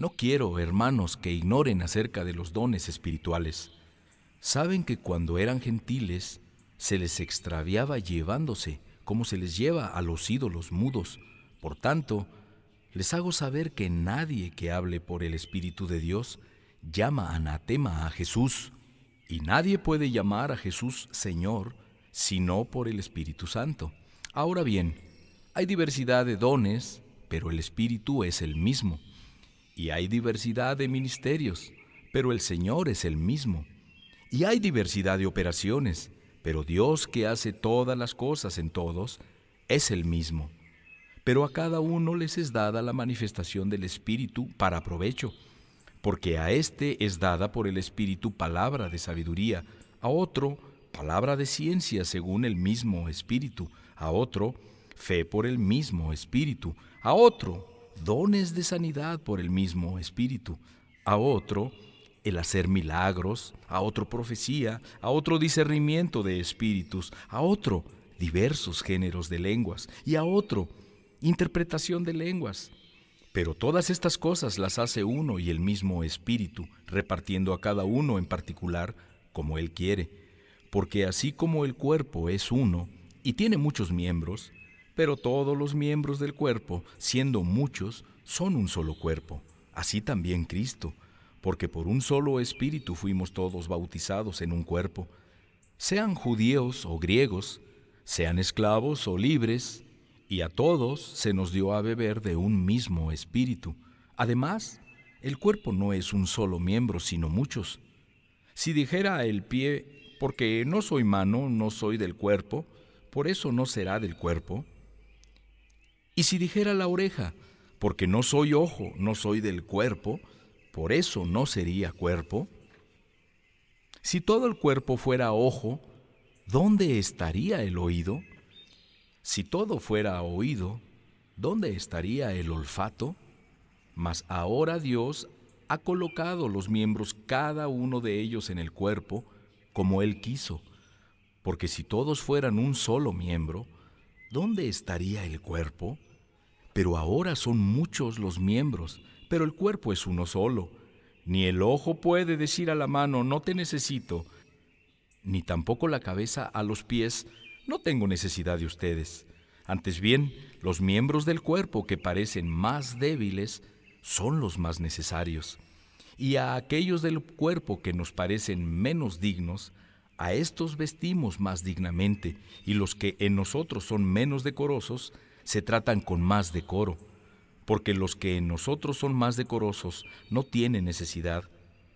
No quiero, hermanos, que ignoren acerca de los dones espirituales. Saben que cuando eran gentiles se les extraviaba llevándose, como se les lleva a los ídolos mudos. Por tanto, les hago saber que nadie que hable por el Espíritu de Dios llama anatema a Jesús, y nadie puede llamar a Jesús Señor sino por el Espíritu Santo. Ahora bien, hay diversidad de dones, pero el Espíritu es el mismo y hay diversidad de ministerios, pero el Señor es el mismo. Y hay diversidad de operaciones, pero Dios que hace todas las cosas en todos es el mismo. Pero a cada uno les es dada la manifestación del Espíritu para provecho, porque a éste es dada por el Espíritu palabra de sabiduría, a otro palabra de ciencia según el mismo Espíritu, a otro fe por el mismo Espíritu, a otro dones de sanidad por el mismo Espíritu, a otro el hacer milagros, a otro profecía, a otro discernimiento de espíritus, a otro diversos géneros de lenguas y a otro interpretación de lenguas. Pero todas estas cosas las hace uno y el mismo Espíritu, repartiendo a cada uno en particular como Él quiere. Porque así como el cuerpo es uno y tiene muchos miembros, pero todos los miembros del cuerpo, siendo muchos, son un solo cuerpo. Así también Cristo, porque por un solo espíritu fuimos todos bautizados en un cuerpo, sean judíos o griegos, sean esclavos o libres, y a todos se nos dio a beber de un mismo espíritu. Además, el cuerpo no es un solo miembro, sino muchos. Si dijera el pie, porque no soy mano, no soy del cuerpo, por eso no será del cuerpo, y si dijera la oreja, porque no soy ojo, no soy del cuerpo, por eso no sería cuerpo. Si todo el cuerpo fuera ojo, ¿dónde estaría el oído? Si todo fuera oído, ¿dónde estaría el olfato? Mas ahora Dios ha colocado los miembros, cada uno de ellos en el cuerpo, como Él quiso. Porque si todos fueran un solo miembro, ¿dónde estaría el cuerpo? pero ahora son muchos los miembros, pero el cuerpo es uno solo. Ni el ojo puede decir a la mano, no te necesito, ni tampoco la cabeza a los pies, no tengo necesidad de ustedes. Antes bien, los miembros del cuerpo que parecen más débiles son los más necesarios. Y a aquellos del cuerpo que nos parecen menos dignos, a estos vestimos más dignamente, y los que en nosotros son menos decorosos, se tratan con más decoro, porque los que en nosotros son más decorosos no tienen necesidad,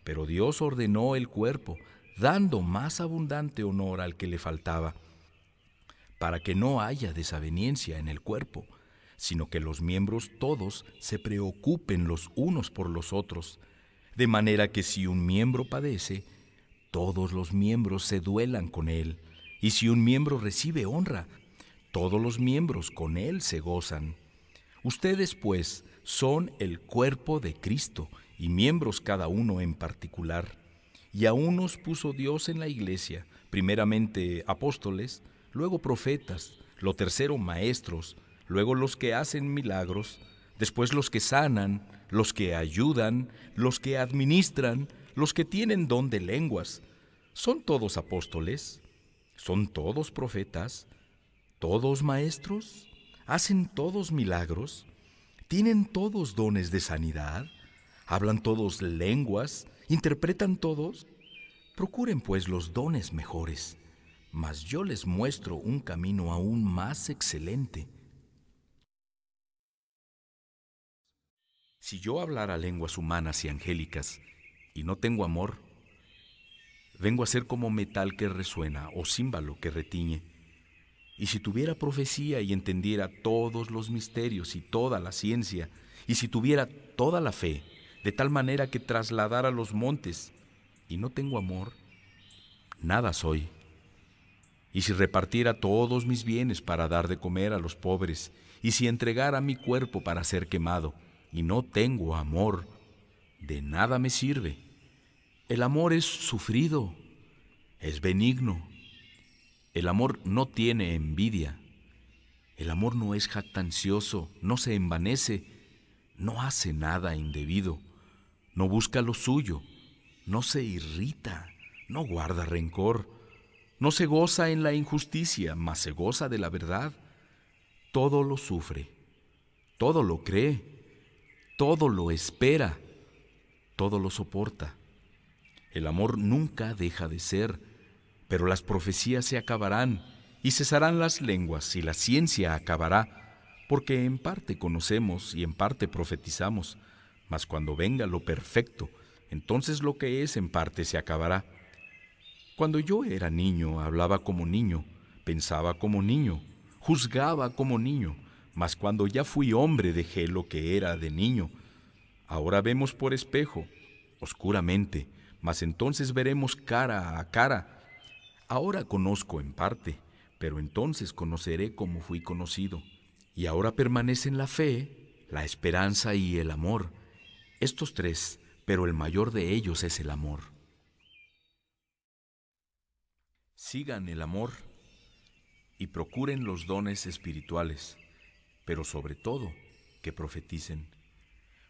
pero Dios ordenó el cuerpo, dando más abundante honor al que le faltaba, para que no haya desaveniencia en el cuerpo, sino que los miembros todos se preocupen los unos por los otros, de manera que si un miembro padece, todos los miembros se duelan con él, y si un miembro recibe honra, todos los miembros con él se gozan. Ustedes pues son el cuerpo de Cristo y miembros cada uno en particular. Y a unos puso Dios en la iglesia, primeramente apóstoles, luego profetas, lo tercero maestros, luego los que hacen milagros, después los que sanan, los que ayudan, los que administran, los que tienen don de lenguas. ¿Son todos apóstoles? ¿Son todos profetas? todos maestros? ¿Hacen todos milagros? ¿Tienen todos dones de sanidad? ¿Hablan todos lenguas? ¿Interpretan todos? Procuren pues los dones mejores, mas yo les muestro un camino aún más excelente. Si yo hablara lenguas humanas y angélicas y no tengo amor, vengo a ser como metal que resuena o címbalo que retiñe. Y si tuviera profecía y entendiera todos los misterios y toda la ciencia, y si tuviera toda la fe, de tal manera que trasladara los montes, y no tengo amor, nada soy. Y si repartiera todos mis bienes para dar de comer a los pobres, y si entregara mi cuerpo para ser quemado, y no tengo amor, de nada me sirve. El amor es sufrido, es benigno el amor no tiene envidia. El amor no es jactancioso, no se envanece, no hace nada indebido, no busca lo suyo, no se irrita, no guarda rencor, no se goza en la injusticia, mas se goza de la verdad. Todo lo sufre, todo lo cree, todo lo espera, todo lo soporta. El amor nunca deja de ser pero las profecías se acabarán, y cesarán las lenguas, y la ciencia acabará, porque en parte conocemos y en parte profetizamos, mas cuando venga lo perfecto, entonces lo que es en parte se acabará. Cuando yo era niño, hablaba como niño, pensaba como niño, juzgaba como niño, mas cuando ya fui hombre dejé lo que era de niño. Ahora vemos por espejo, oscuramente, mas entonces veremos cara a cara. Ahora conozco en parte, pero entonces conoceré como fui conocido. Y ahora permanecen la fe, la esperanza y el amor. Estos tres, pero el mayor de ellos es el amor. Sigan el amor y procuren los dones espirituales, pero sobre todo que profeticen,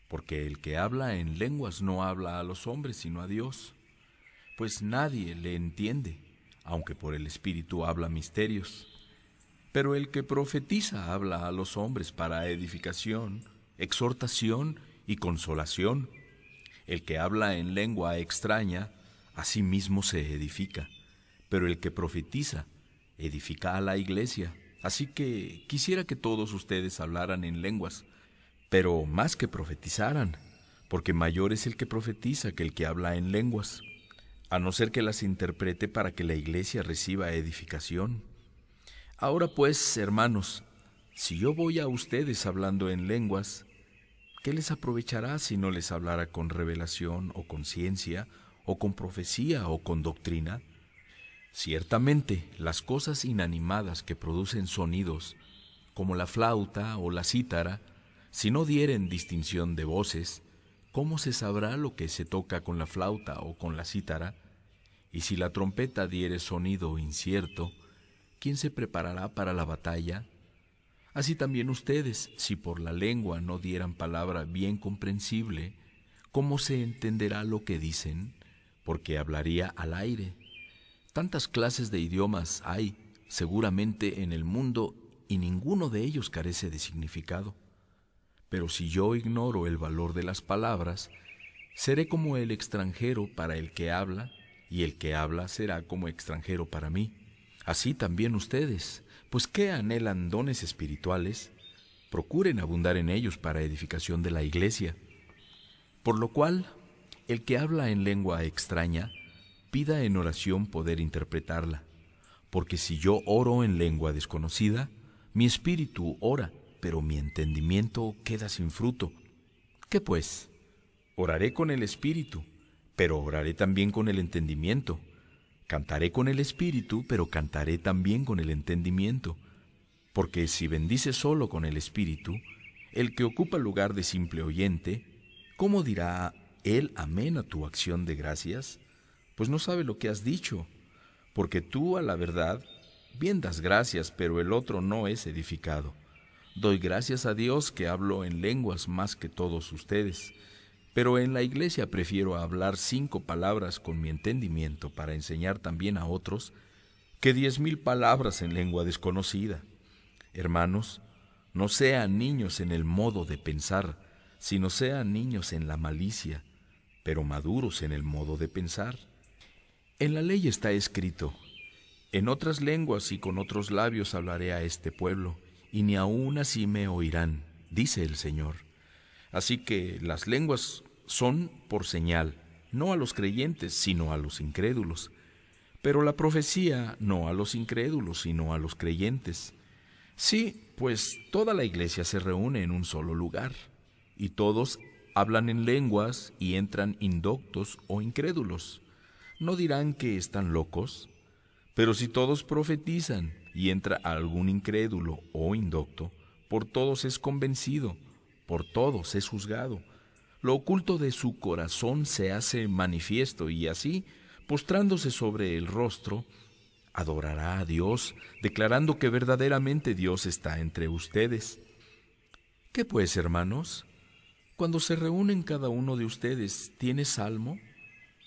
porque el que habla en lenguas no habla a los hombres sino a Dios, pues nadie le entiende aunque por el Espíritu habla misterios. Pero el que profetiza habla a los hombres para edificación, exhortación y consolación. El que habla en lengua extraña, a sí mismo se edifica, pero el que profetiza edifica a la iglesia. Así que quisiera que todos ustedes hablaran en lenguas, pero más que profetizaran, porque mayor es el que profetiza que el que habla en lenguas a no ser que las interprete para que la iglesia reciba edificación. Ahora pues, hermanos, si yo voy a ustedes hablando en lenguas, ¿qué les aprovechará si no les hablara con revelación o con ciencia o con profecía o con doctrina? Ciertamente, las cosas inanimadas que producen sonidos, como la flauta o la cítara, si no dieren distinción de voces, ¿cómo se sabrá lo que se toca con la flauta o con la cítara? Y si la trompeta diere sonido incierto, ¿quién se preparará para la batalla? Así también ustedes, si por la lengua no dieran palabra bien comprensible, ¿cómo se entenderá lo que dicen? Porque hablaría al aire. Tantas clases de idiomas hay, seguramente, en el mundo, y ninguno de ellos carece de significado. Pero si yo ignoro el valor de las palabras, seré como el extranjero para el que habla y el que habla será como extranjero para mí. Así también ustedes, pues que anhelan dones espirituales? Procuren abundar en ellos para edificación de la iglesia. Por lo cual, el que habla en lengua extraña, pida en oración poder interpretarla. Porque si yo oro en lengua desconocida, mi espíritu ora, pero mi entendimiento queda sin fruto. ¿Qué pues? Oraré con el espíritu pero oraré también con el entendimiento. Cantaré con el espíritu, pero cantaré también con el entendimiento. Porque si bendice solo con el espíritu, el que ocupa lugar de simple oyente, ¿cómo dirá él amén a tu acción de gracias? Pues no sabe lo que has dicho, porque tú a la verdad bien das gracias, pero el otro no es edificado. Doy gracias a Dios que hablo en lenguas más que todos ustedes pero en la iglesia prefiero hablar cinco palabras con mi entendimiento para enseñar también a otros que diez mil palabras en lengua desconocida. Hermanos, no sean niños en el modo de pensar, sino sean niños en la malicia, pero maduros en el modo de pensar. En la ley está escrito, en otras lenguas y con otros labios hablaré a este pueblo, y ni aun así me oirán, dice el Señor. Así que las lenguas son por señal, no a los creyentes, sino a los incrédulos. Pero la profecía no a los incrédulos, sino a los creyentes. Sí, pues toda la iglesia se reúne en un solo lugar, y todos hablan en lenguas y entran indoctos o incrédulos. ¿No dirán que están locos? Pero si todos profetizan y entra algún incrédulo o indocto, por todos es convencido, por todos es juzgado. Lo oculto de su corazón se hace manifiesto y así, postrándose sobre el rostro, adorará a Dios, declarando que verdaderamente Dios está entre ustedes. ¿Qué pues, hermanos? Cuando se reúnen cada uno de ustedes, ¿tiene salmo?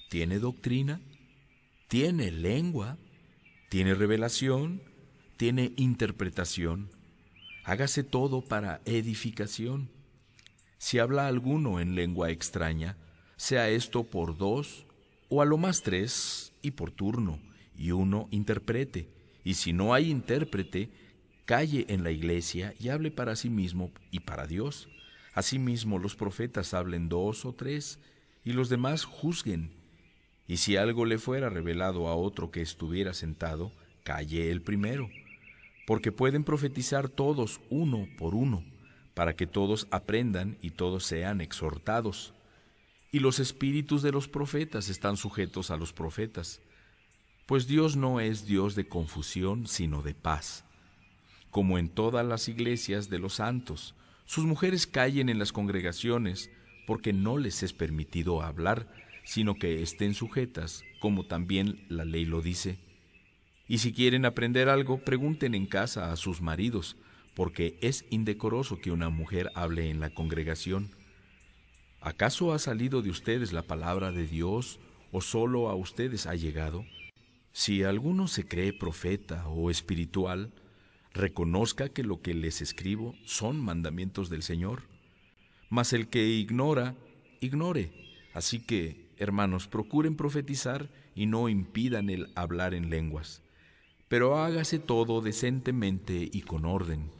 ¿Tiene doctrina? ¿Tiene lengua? ¿Tiene revelación? ¿Tiene interpretación? Hágase todo para edificación. Si habla alguno en lengua extraña, sea esto por dos o a lo más tres y por turno, y uno interprete. Y si no hay intérprete, calle en la iglesia y hable para sí mismo y para Dios. Asimismo los profetas hablen dos o tres, y los demás juzguen. Y si algo le fuera revelado a otro que estuviera sentado, calle el primero, porque pueden profetizar todos uno por uno para que todos aprendan y todos sean exhortados. Y los espíritus de los profetas están sujetos a los profetas, pues Dios no es Dios de confusión, sino de paz. Como en todas las iglesias de los santos, sus mujeres callen en las congregaciones, porque no les es permitido hablar, sino que estén sujetas, como también la ley lo dice. Y si quieren aprender algo, pregunten en casa a sus maridos, porque es indecoroso que una mujer hable en la congregación. ¿Acaso ha salido de ustedes la palabra de Dios o solo a ustedes ha llegado? Si alguno se cree profeta o espiritual, reconozca que lo que les escribo son mandamientos del Señor. Mas el que ignora, ignore. Así que, hermanos, procuren profetizar y no impidan el hablar en lenguas. Pero hágase todo decentemente y con orden